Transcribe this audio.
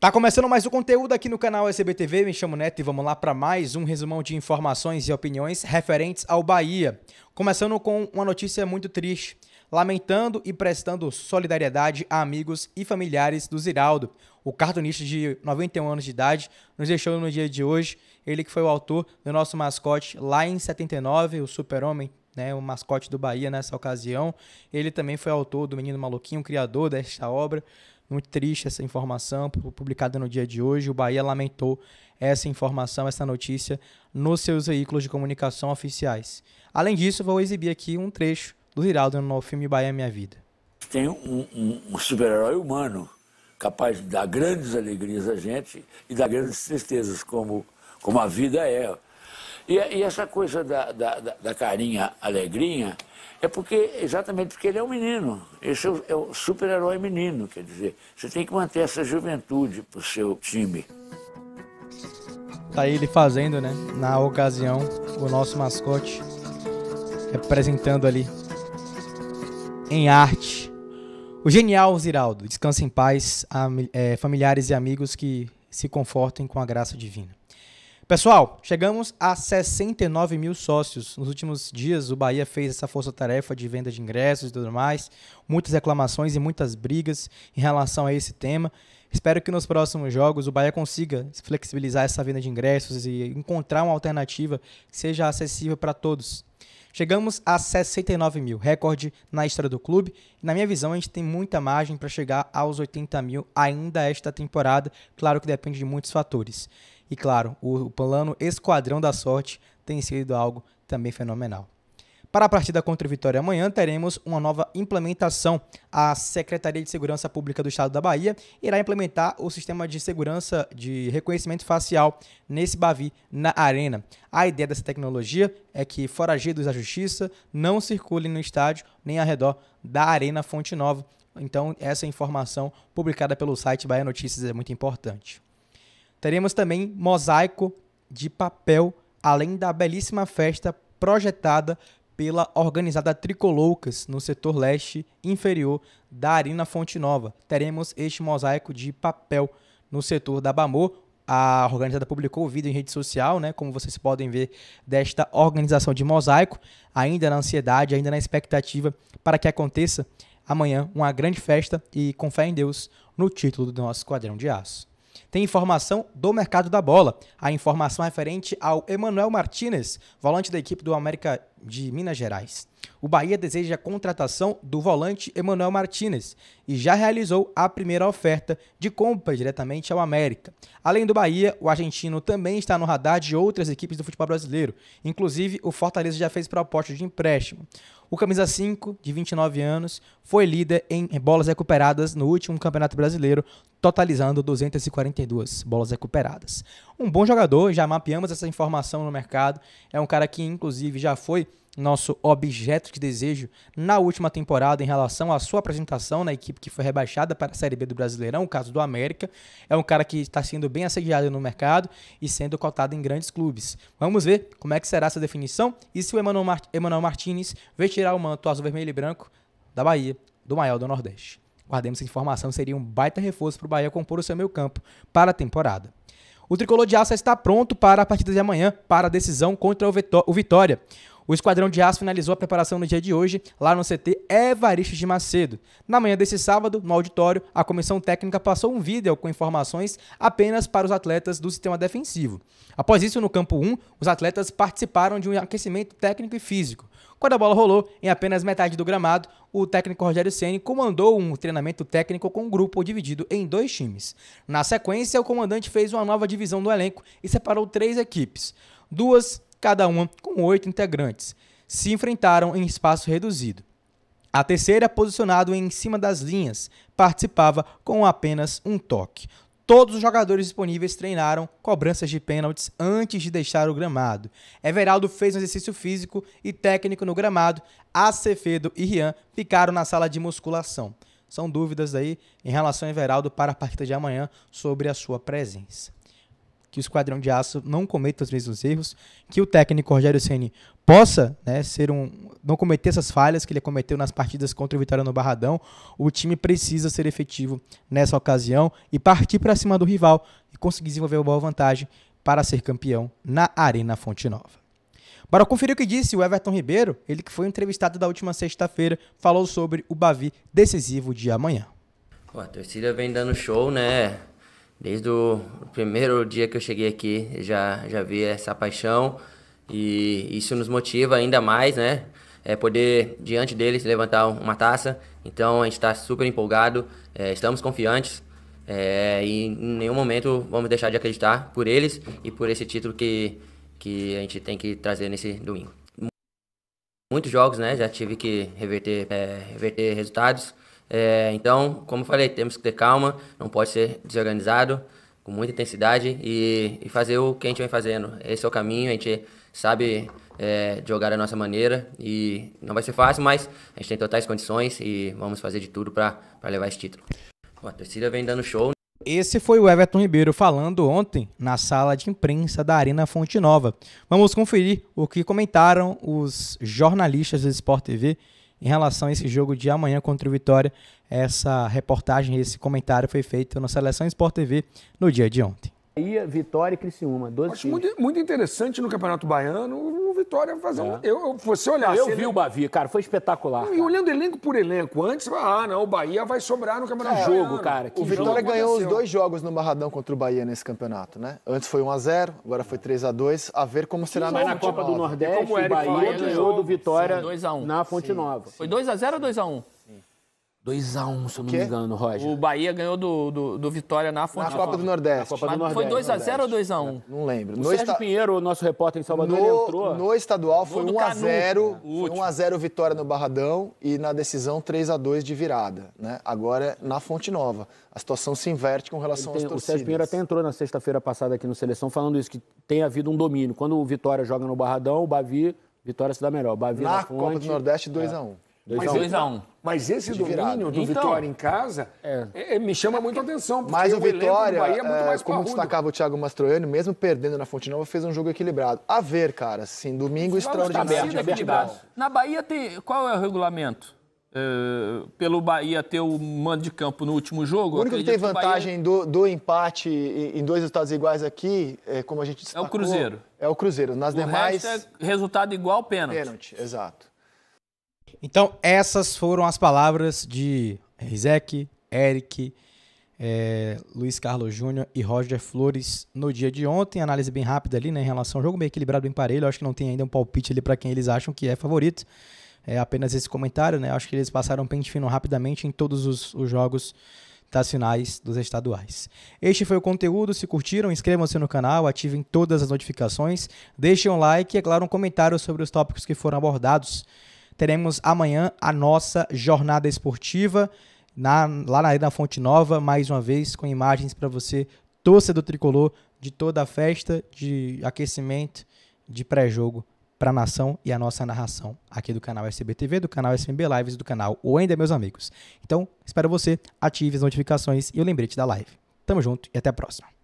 Tá começando mais um conteúdo aqui no canal SBTV, me chamo Neto e vamos lá para mais um resumão de informações e opiniões referentes ao Bahia. Começando com uma notícia muito triste, lamentando e prestando solidariedade a amigos e familiares do Ziraldo. O cartunista de 91 anos de idade nos deixou no dia de hoje, ele que foi o autor do nosso mascote lá em 79, o super-homem né, o mascote do Bahia nessa ocasião. Ele também foi autor do Menino Maluquinho, criador desta obra. Muito triste essa informação publicada no dia de hoje. O Bahia lamentou essa informação, essa notícia, nos seus veículos de comunicação oficiais. Além disso, vou exibir aqui um trecho do Hiraldo no novo filme Bahia Minha Vida. Tem um, um, um super-herói humano capaz de dar grandes alegrias a gente e dar grandes tristezas, como, como a vida é. E, e essa coisa da, da, da carinha alegrinha é porque, exatamente porque ele é um menino. Esse é o, é o super-herói menino, quer dizer. Você tem que manter essa juventude pro seu time. Tá aí ele fazendo, né? Na ocasião, o nosso mascote representando ali em arte. O genial Ziraldo. Descanse em paz, é, familiares e amigos que se confortem com a graça divina. Pessoal, chegamos a 69 mil sócios. Nos últimos dias, o Bahia fez essa força-tarefa de venda de ingressos e tudo mais. Muitas reclamações e muitas brigas em relação a esse tema. Espero que nos próximos jogos o Bahia consiga flexibilizar essa venda de ingressos e encontrar uma alternativa que seja acessível para todos. Chegamos a 69 mil, recorde na história do clube. Na minha visão, a gente tem muita margem para chegar aos 80 mil ainda esta temporada. Claro que depende de muitos fatores. E claro, o plano Esquadrão da Sorte tem sido algo também fenomenal. Para a partida contra o Vitória amanhã, teremos uma nova implementação. A Secretaria de Segurança Pública do Estado da Bahia irá implementar o sistema de segurança de reconhecimento facial nesse Bavi, na Arena. A ideia dessa tecnologia é que foragidos da justiça não circulem no estádio nem ao redor da Arena Fonte Nova. Então, essa informação publicada pelo site Bahia Notícias é muito importante. Teremos também mosaico de papel, além da belíssima festa projetada pela organizada Tricoloucas no setor leste inferior da Arena Fonte Nova. Teremos este mosaico de papel no setor da Bamor. A organizada publicou o vídeo em rede social, né, como vocês podem ver, desta organização de mosaico, ainda na ansiedade, ainda na expectativa para que aconteça amanhã uma grande festa e com fé em Deus no título do nosso quadrão de aço. Tem informação do mercado da bola. A informação referente ao Emanuel Martinez, volante da equipe do América de Minas Gerais. O Bahia deseja a contratação do volante Emanuel Martinez e já realizou a primeira oferta de compra diretamente ao América. Além do Bahia, o argentino também está no radar de outras equipes do futebol brasileiro. Inclusive, o Fortaleza já fez proposta de empréstimo. O camisa 5, de 29 anos, foi líder em bolas recuperadas no último Campeonato Brasileiro, totalizando 242 bolas recuperadas. Um bom jogador, já mapeamos essa informação no mercado. É um cara que, inclusive, já foi nosso objeto de desejo na última temporada em relação à sua apresentação na equipe que foi rebaixada para a Série B do Brasileirão, o caso do América. É um cara que está sendo bem assediado no mercado e sendo cotado em grandes clubes. Vamos ver como é que será essa definição e se o Emanuel, Mart Martinez vai tirar o manto azul, vermelho e branco da Bahia, do maior do Nordeste. Guardemos essa informação, seria um baita reforço para o Bahia compor o seu meio campo para a temporada. O tricolor de aça está pronto para a partida de amanhã, para a decisão contra o Vitória. O Esquadrão de Aço finalizou a preparação no dia de hoje, lá no CT Evaristo de Macedo. Na manhã desse sábado, no auditório, a comissão técnica passou um vídeo com informações apenas para os atletas do sistema defensivo. Após isso, no campo 1, os atletas participaram de um aquecimento técnico e físico. Quando a bola rolou, em apenas metade do gramado, o técnico Rogério Ceni comandou um treinamento técnico com um grupo dividido em dois times. Na sequência, o comandante fez uma nova divisão do elenco e separou três equipes. Duas cada uma com oito integrantes, se enfrentaram em espaço reduzido. A terceira, posicionado em cima das linhas, participava com apenas um toque. Todos os jogadores disponíveis treinaram cobranças de pênaltis antes de deixar o gramado. Everaldo fez um exercício físico e técnico no gramado. Acevedo e Rian ficaram na sala de musculação. São dúvidas aí em relação a Everaldo para a partida de amanhã sobre a sua presença que o Esquadrão de Aço não cometa os mesmos erros, que o técnico Rogério Ceni possa né, ser um, não cometer essas falhas que ele cometeu nas partidas contra o Vitória no Barradão. O time precisa ser efetivo nessa ocasião e partir para cima do rival e conseguir desenvolver uma boa vantagem para ser campeão na Arena Fonte Nova. Bora conferir o que disse o Everton Ribeiro, ele que foi entrevistado da última sexta-feira, falou sobre o Bavi decisivo de amanhã. Pô, a torcida vem dando show, né? Desde o primeiro dia que eu cheguei aqui, já, já vi essa paixão e isso nos motiva ainda mais, né? É poder, diante deles, levantar uma taça. Então, a gente está super empolgado, é, estamos confiantes é, e em nenhum momento vamos deixar de acreditar por eles e por esse título que, que a gente tem que trazer nesse domingo. Muitos jogos, né? Já tive que reverter, é, reverter resultados. É, então, como falei, temos que ter calma, não pode ser desorganizado, com muita intensidade e, e fazer o que a gente vem fazendo. Esse é o caminho, a gente sabe é, jogar da nossa maneira e não vai ser fácil, mas a gente tem totais condições e vamos fazer de tudo para levar esse título. Bom, a torcida vem dando show. Esse foi o Everton Ribeiro falando ontem na sala de imprensa da Arena Fonte Nova. Vamos conferir o que comentaram os jornalistas do Sport TV em relação a esse jogo de amanhã contra o Vitória. Essa reportagem, esse comentário foi feito na Seleção Sport TV no dia de ontem. Bahia, Vitória e Criciúma. 12 Acho muito, muito, interessante no Campeonato Baiano o Vitória fazendo. É. Eu, você olhar. Eu vi elenco... o Bavi, cara, foi espetacular. E olhando elenco por elenco, antes, ah, não, o Bahia vai sobrar no Campeonato é, Baiano. jogo, cara. Que o Vitória jogo ganhou os dois jogos no Barradão contra o Bahia nesse campeonato, né? Antes foi 1x0, agora foi 3x2. A, ver como será Sim, na, na Copa do Nordeste, como o Bahia ganhou do Vitória Sim, na Fonte Sim. Nova. Foi 2x0 ou 2x1? Sim. 2x1, um, se eu não me engano, Roger. O Bahia ganhou do, do, do Vitória na Fonte Na Copa do Nordeste. Copa do Nordeste. Foi 2x0 ou 2x1? Um? Não lembro. O no Sérgio esta... Pinheiro, nosso repórter em Salvador, no, entrou. No estadual foi 1x0. Um 1x0 um vitória no Barradão e na decisão 3x2 de virada. Né? Agora é na Fonte Nova. A situação se inverte com relação tem, às torcidas. O Sérgio Pinheiro até entrou na sexta-feira passada aqui no Seleção falando isso, que tem havido um domínio. Quando o Vitória joga no Barradão, o Bavi, Vitória se dá melhor. Bavi na, na Fonte, Copa do Nordeste, 2x1. É. 2x1. Um. Mas esse de domínio virado. do então, Vitória em casa é. É, me chama muito a atenção. Mas o Vitória, Bahia é muito é, mais como parrudo. destacava o Thiago Mastroianni, mesmo perdendo na Fonte Nova, fez um jogo equilibrado. A ver, cara, assim, domingo tá extraordinário. Na Bahia, tem, qual é o regulamento? É, pelo Bahia ter o mando de campo no último jogo. O único que tem vantagem que Bahia... do, do, empate em dois resultados iguais aqui, é, como a gente destacou, é o Cruzeiro. É o Cruzeiro. Nas o demais. é resultado igual, pênalti. Pênalti, exato. Então, essas foram as palavras de Rizek, Eric, é, Luiz Carlos Júnior e Roger Flores no dia de ontem. Análise bem rápida ali, né, em relação ao jogo, bem equilibrado, bem parelho. Acho que não tem ainda um palpite ali para quem eles acham que é favorito. É apenas esse comentário, né? Acho que eles passaram pente fino rapidamente em todos os, os jogos das finais dos estaduais. Este foi o conteúdo. Se curtiram, inscrevam-se no canal, ativem todas as notificações, deixem um like e, é claro, um comentário sobre os tópicos que foram abordados teremos amanhã a nossa jornada esportiva na, lá na Arena Fonte Nova, mais uma vez com imagens para você, torcedor tricolor, de toda a festa de aquecimento, de pré-jogo para a nação e a nossa narração aqui do canal SBTV, do canal SMB Lives do canal ou ainda meus amigos. Então, espero você, ative as notificações e o lembrete da live. Tamo junto e até a próxima.